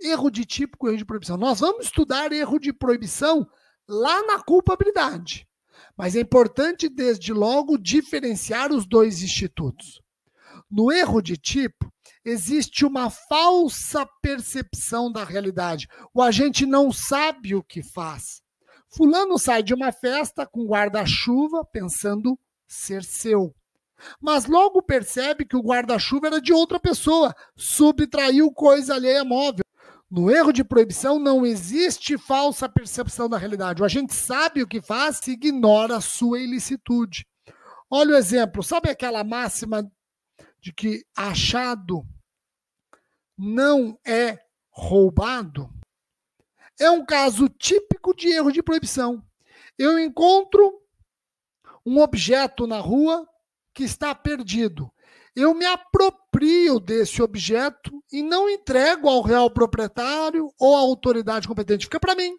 Erro de tipo com erro de proibição. Nós vamos estudar erro de proibição lá na culpabilidade. Mas é importante, desde logo, diferenciar os dois institutos. No erro de tipo, existe uma falsa percepção da realidade. O agente não sabe o que faz. Fulano sai de uma festa com guarda-chuva pensando ser seu. Mas logo percebe que o guarda-chuva era de outra pessoa, subtraiu coisa alheia móvel. No erro de proibição não existe falsa percepção da realidade. O agente sabe o que faz e ignora a sua ilicitude. Olha o exemplo. Sabe aquela máxima de que achado não é roubado? É um caso típico de erro de proibição. Eu encontro um objeto na rua que está perdido. Eu me aproprio desse objeto e não entrego ao real proprietário ou à autoridade competente. Fica para mim.